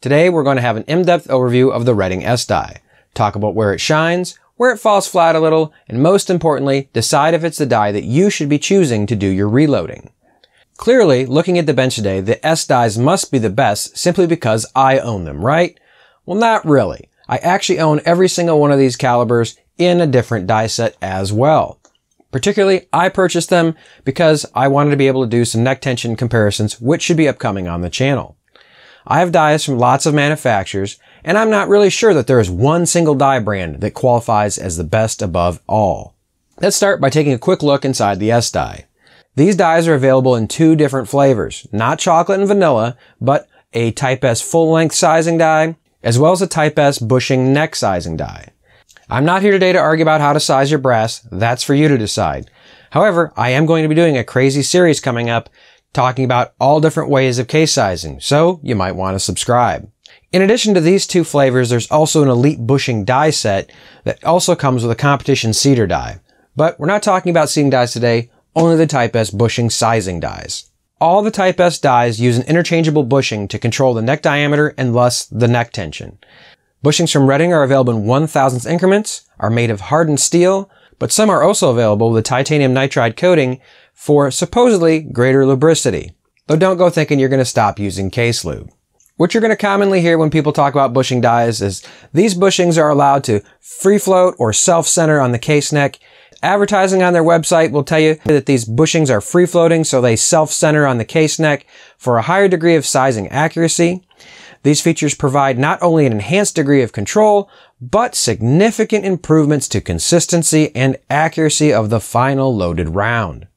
Today we're going to have an in-depth overview of the Redding s die. talk about where it shines, where it falls flat a little, and most importantly, decide if it's the die that you should be choosing to do your reloading. Clearly, looking at the bench today, the S dies must be the best simply because I own them, right? Well, not really. I actually own every single one of these calibers in a different die set as well. Particularly, I purchased them because I wanted to be able to do some neck tension comparisons, which should be upcoming on the channel. I have dies from lots of manufacturers, and I'm not really sure that there is one single die brand that qualifies as the best above all. Let's start by taking a quick look inside the S die. These dies are available in two different flavors, not chocolate and vanilla, but a Type S full-length sizing die, as well as a Type S bushing neck sizing die. I'm not here today to argue about how to size your brass, that's for you to decide. However, I am going to be doing a crazy series coming up talking about all different ways of case sizing, so you might want to subscribe. In addition to these two flavors, there's also an Elite Bushing die set that also comes with a competition cedar die. But we're not talking about cedar dies today, only the Type S bushing sizing dies. All the Type S dies use an interchangeable bushing to control the neck diameter and thus the neck tension. Bushings from Redding are available in 1,000th increments, are made of hardened steel, but some are also available with a titanium nitride coating for supposedly greater lubricity. Though don't go thinking you're going to stop using case lube. What you're going to commonly hear when people talk about bushing dies is these bushings are allowed to free float or self-center on the case neck. Advertising on their website will tell you that these bushings are free floating so they self-center on the case neck for a higher degree of sizing accuracy. These features provide not only an enhanced degree of control, but significant improvements to consistency and accuracy of the final loaded round.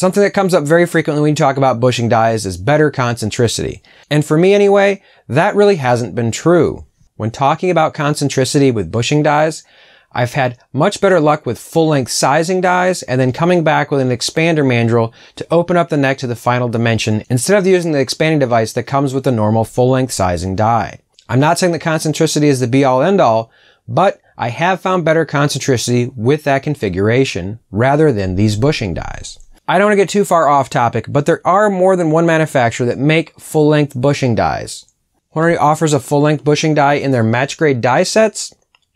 Something that comes up very frequently when you talk about bushing dyes is better concentricity. And for me anyway, that really hasn't been true. When talking about concentricity with bushing dyes, I've had much better luck with full-length sizing dies and then coming back with an expander mandrel to open up the neck to the final dimension instead of using the expanding device that comes with the normal full-length sizing die. I'm not saying that concentricity is the be-all end-all, but I have found better concentricity with that configuration rather than these bushing dies. I don't want to get too far off topic, but there are more than one manufacturer that make full-length bushing dies. Hornery offers a full-length bushing die in their match grade die sets,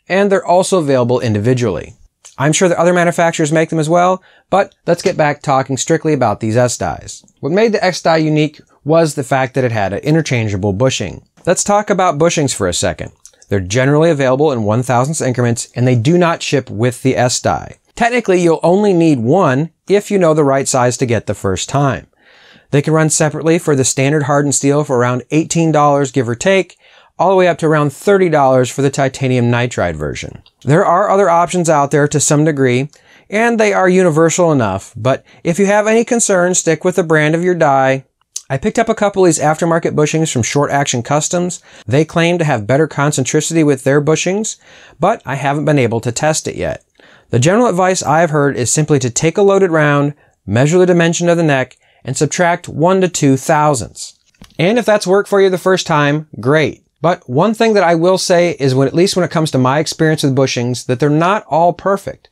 and they're also available individually. I'm sure that other manufacturers make them as well, but let's get back talking strictly about these S dies. What made the X die unique was the fact that it had an interchangeable bushing. Let's talk about bushings for a second. They're generally available in 1,000th increments, and they do not ship with the S die. Technically, you'll only need one if you know the right size to get the first time. They can run separately for the standard hardened steel for around $18 give or take, all the way up to around $30 for the titanium nitride version. There are other options out there to some degree, and they are universal enough, but if you have any concerns, stick with the brand of your die. I picked up a couple of these aftermarket bushings from Short Action Customs. They claim to have better concentricity with their bushings, but I haven't been able to test it yet. The general advice I have heard is simply to take a loaded round, measure the dimension of the neck, and subtract 1 to 2 thousandths. And if that's worked for you the first time, great. But one thing that I will say is when, at least when it comes to my experience with bushings, that they're not all perfect.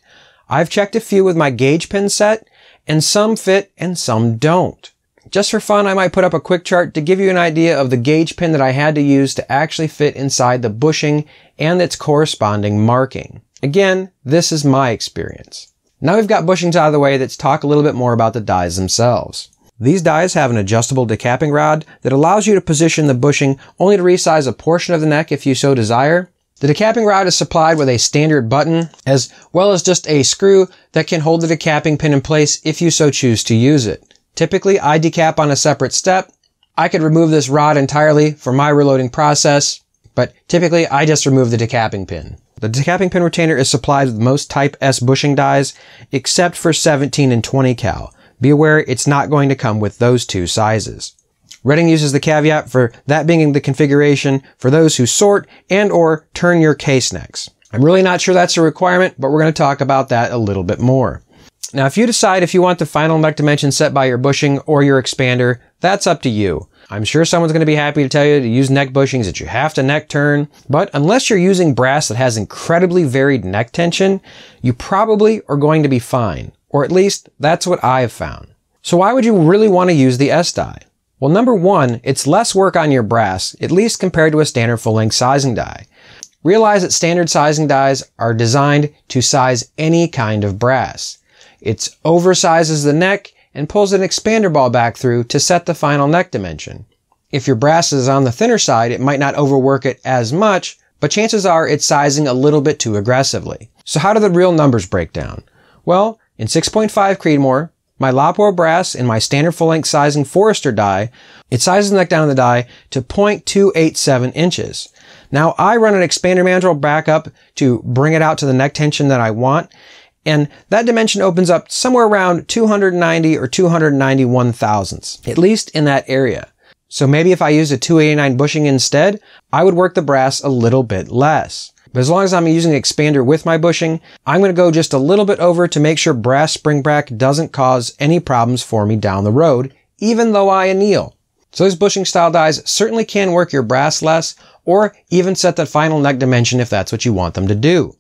I've checked a few with my gauge pin set, and some fit and some don't. Just for fun, I might put up a quick chart to give you an idea of the gauge pin that I had to use to actually fit inside the bushing and its corresponding marking. Again, this is my experience. Now we've got bushings out of the way, let's talk a little bit more about the dies themselves. These dies have an adjustable decapping rod that allows you to position the bushing only to resize a portion of the neck if you so desire. The decapping rod is supplied with a standard button as well as just a screw that can hold the decapping pin in place if you so choose to use it. Typically, I decap on a separate step. I could remove this rod entirely for my reloading process, but typically I just remove the decapping pin. The decapping pin retainer is supplied with most Type S bushing dies, except for 17 and 20 cal. Be aware it's not going to come with those two sizes. Redding uses the caveat for that being the configuration for those who sort and or turn your case necks. I'm really not sure that's a requirement, but we're going to talk about that a little bit more. Now, if you decide if you want the final neck dimension set by your bushing or your expander, that's up to you. I'm sure someone's going to be happy to tell you to use neck bushings, that you have to neck turn, but unless you're using brass that has incredibly varied neck tension, you probably are going to be fine. Or at least that's what I have found. So why would you really want to use the S-die? Well, number one, it's less work on your brass, at least compared to a standard full-length sizing die. Realize that standard sizing dies are designed to size any kind of brass. It oversizes the neck, and pulls an expander ball back through to set the final neck dimension. If your brass is on the thinner side, it might not overwork it as much, but chances are it's sizing a little bit too aggressively. So how do the real numbers break down? Well, in 6.5 Creedmoor, my Lapua brass and my standard full-length sizing Forester die, it sizes the neck down of the die to 0.287 inches. Now I run an expander mandrel back up to bring it out to the neck tension that I want, and that dimension opens up somewhere around 290 or 291 thousandths, at least in that area. So maybe if I use a 289 bushing instead, I would work the brass a little bit less. But as long as I'm using an expander with my bushing, I'm going to go just a little bit over to make sure brass spring back doesn't cause any problems for me down the road, even though I anneal. So those bushing style dies certainly can work your brass less, or even set that final neck dimension if that's what you want them to do.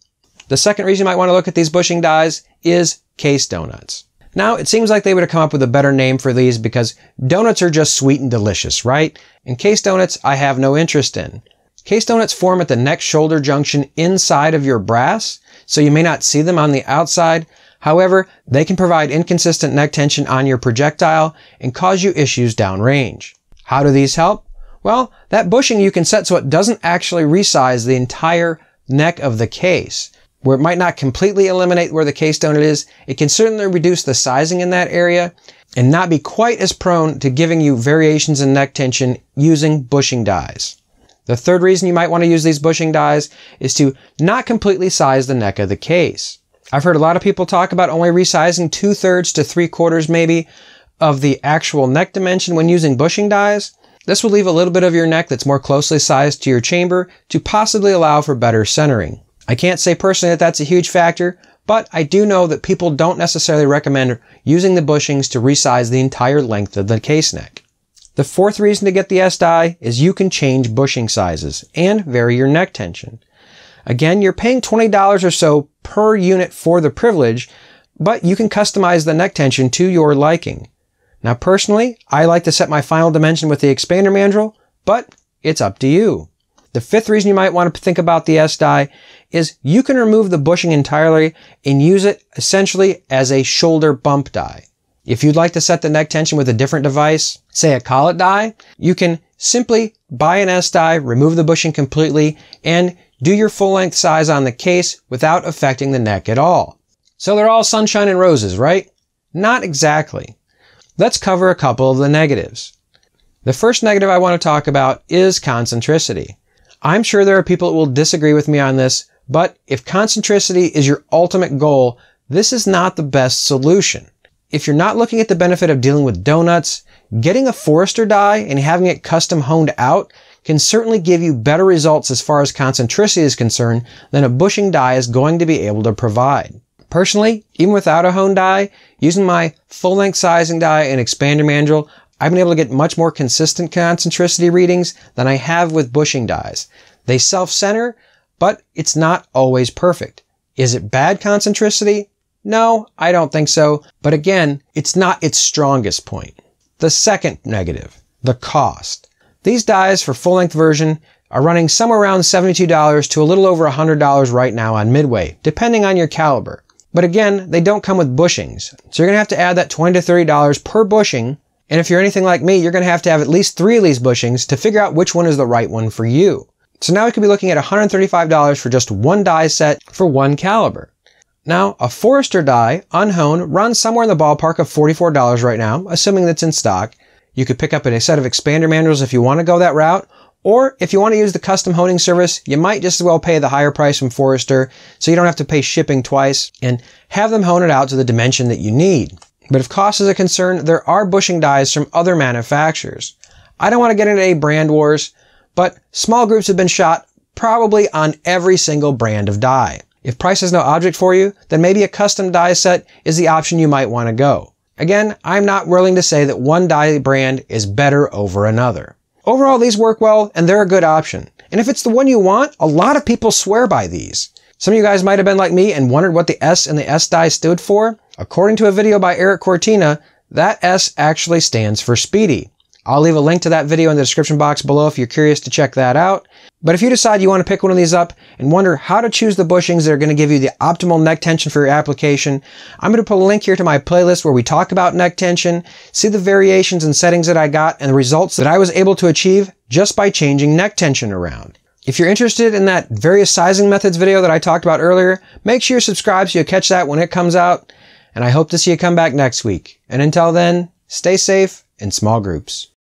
The second reason you might want to look at these bushing dies is case donuts. Now, it seems like they would have come up with a better name for these because donuts are just sweet and delicious, right? And case donuts, I have no interest in. Case donuts form at the neck shoulder junction inside of your brass, so you may not see them on the outside. However, they can provide inconsistent neck tension on your projectile and cause you issues downrange. How do these help? Well, that bushing you can set so it doesn't actually resize the entire neck of the case where it might not completely eliminate where the case donut is, it can certainly reduce the sizing in that area and not be quite as prone to giving you variations in neck tension using bushing dies. The third reason you might want to use these bushing dies is to not completely size the neck of the case. I've heard a lot of people talk about only resizing two thirds to three quarters maybe of the actual neck dimension when using bushing dies. This will leave a little bit of your neck that's more closely sized to your chamber to possibly allow for better centering. I can't say personally that that's a huge factor, but I do know that people don't necessarily recommend using the bushings to resize the entire length of the case neck. The fourth reason to get the S die is you can change bushing sizes and vary your neck tension. Again, you're paying $20 or so per unit for the privilege, but you can customize the neck tension to your liking. Now personally, I like to set my final dimension with the expander mandrel, but it's up to you. The fifth reason you might want to think about the s die is you can remove the bushing entirely and use it essentially as a shoulder bump die. If you'd like to set the neck tension with a different device, say a collet die, you can simply buy an S-die, remove the bushing completely, and do your full length size on the case without affecting the neck at all. So they're all sunshine and roses, right? Not exactly. Let's cover a couple of the negatives. The first negative I want to talk about is concentricity. I'm sure there are people that will disagree with me on this, but if concentricity is your ultimate goal, this is not the best solution. If you're not looking at the benefit of dealing with donuts, getting a Forester die and having it custom honed out can certainly give you better results as far as concentricity is concerned than a bushing die is going to be able to provide. Personally, even without a honed die, using my full length sizing die and expander mandrel, I've been able to get much more consistent concentricity readings than I have with bushing dyes. They self-center, but it's not always perfect. Is it bad concentricity? No, I don't think so. But again, it's not its strongest point. The second negative, the cost. These dyes for full-length version are running somewhere around $72 to a little over $100 right now on Midway, depending on your caliber. But again, they don't come with bushings, so you're going to have to add that $20 to $30 per bushing and if you're anything like me, you're going to have to have at least three of these bushings to figure out which one is the right one for you. So now we could be looking at $135 for just one die set for one caliber. Now, a Forrester die, unhoned, runs somewhere in the ballpark of $44 right now, assuming that's in stock. You could pick up a set of expander manuals if you want to go that route, or if you want to use the custom honing service, you might just as well pay the higher price from Forrester so you don't have to pay shipping twice and have them hone it out to the dimension that you need. But if cost is a concern, there are bushing dies from other manufacturers. I don't want to get into any brand wars, but small groups have been shot probably on every single brand of die. If price is no object for you, then maybe a custom die set is the option you might want to go. Again, I'm not willing to say that one die brand is better over another. Overall, these work well and they're a good option. And if it's the one you want, a lot of people swear by these. Some of you guys might have been like me and wondered what the S and the S die stood for. According to a video by Eric Cortina, that S actually stands for speedy. I'll leave a link to that video in the description box below if you're curious to check that out. But if you decide you want to pick one of these up and wonder how to choose the bushings that are going to give you the optimal neck tension for your application, I'm going to put a link here to my playlist where we talk about neck tension, see the variations and settings that I got and the results that I was able to achieve just by changing neck tension around. If you're interested in that various sizing methods video that I talked about earlier, make sure you subscribe so you catch that when it comes out and I hope to see you come back next week. And until then, stay safe in small groups.